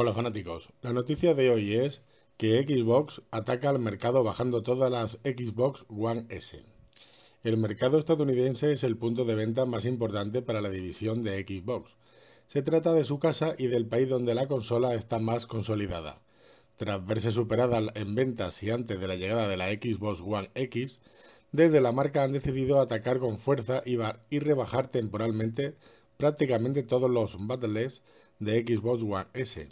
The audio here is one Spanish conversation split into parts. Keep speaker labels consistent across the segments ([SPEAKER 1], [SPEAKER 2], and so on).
[SPEAKER 1] Hola fanáticos, la noticia de hoy es que Xbox ataca al mercado bajando todas las Xbox One S. El mercado estadounidense es el punto de venta más importante para la división de Xbox. Se trata de su casa y del país donde la consola está más consolidada. Tras verse superada en ventas y antes de la llegada de la Xbox One X, desde la marca han decidido atacar con fuerza y, rebajar temporalmente prácticamente todos los battles de Xbox One S,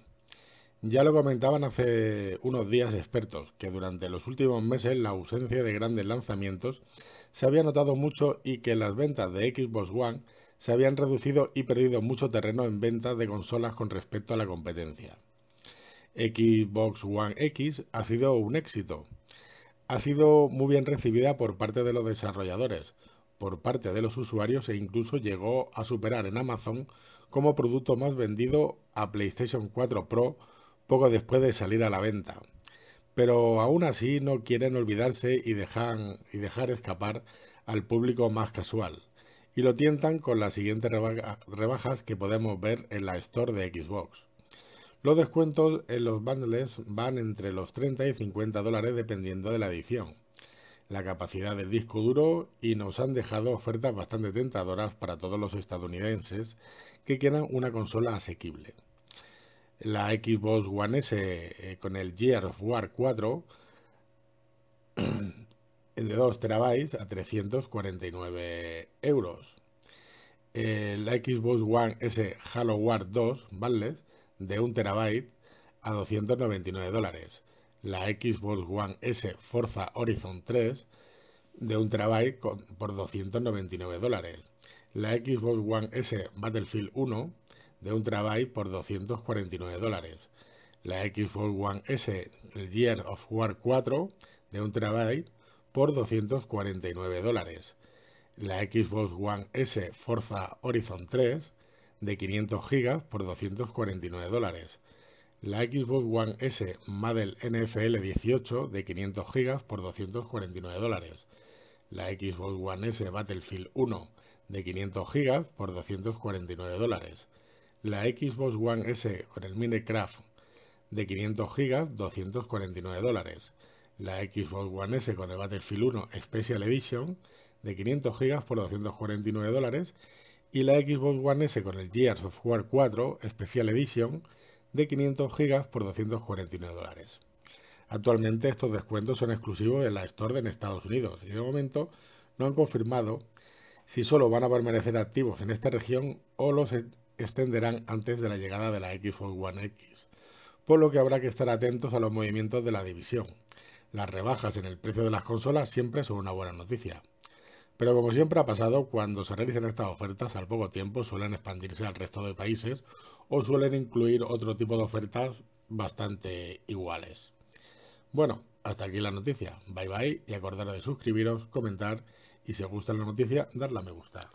[SPEAKER 1] ya lo comentaban hace unos días expertos, que durante los últimos meses la ausencia de grandes lanzamientos se había notado mucho y que las ventas de Xbox One se habían reducido y perdido mucho terreno en ventas de consolas con respecto a la competencia. Xbox One X ha sido un éxito. Ha sido muy bien recibida por parte de los desarrolladores, por parte de los usuarios e incluso llegó a superar en Amazon como producto más vendido a PlayStation 4 Pro poco después de salir a la venta. Pero aún así no quieren olvidarse y, y dejar escapar al público más casual. Y lo tientan con las siguientes rebajas que podemos ver en la Store de Xbox. Los descuentos en los bundles van entre los 30 y 50 dólares dependiendo de la edición, la capacidad del disco duro y nos han dejado ofertas bastante tentadoras para todos los estadounidenses que quieran una consola asequible la Xbox One S eh, con el Gears of War 4 de 2 terabytes a 349 euros. Eh, la Xbox One S Halo War 2 Ballet de 1 terabyte a 299 dólares. La Xbox One S Forza Horizon 3 de 1 terabyte por 299 dólares. La Xbox One S Battlefield 1 de un trabajo por 249 dólares. La Xbox One S Year of War 4 de un trabajo por 249 dólares. La Xbox One S Forza Horizon 3 de 500 GB por 249 dólares. La Xbox One S Madel NFL 18 de 500 GB por 249 dólares. La Xbox One S Battlefield 1 de 500 GB por 249 dólares la Xbox One S con el Minecraft de 500 GB, 249 dólares. La Xbox One S con el Battlefield 1 Special Edition de 500 GB por 249 dólares. Y la Xbox One S con el Gears of War 4 Special Edition de 500 GB por 249 dólares. Actualmente estos descuentos son exclusivos en la Store en Estados Unidos y de momento no han confirmado si solo van a permanecer activos en esta región o los extenderán antes de la llegada de la Xbox One X, por lo que habrá que estar atentos a los movimientos de la división. Las rebajas en el precio de las consolas siempre son una buena noticia. Pero como siempre ha pasado, cuando se realizan estas ofertas al poco tiempo suelen expandirse al resto de países o suelen incluir otro tipo de ofertas bastante iguales. Bueno, hasta aquí la noticia. Bye bye y acordaros de suscribiros, comentar y si os gusta la noticia, darle a me gusta.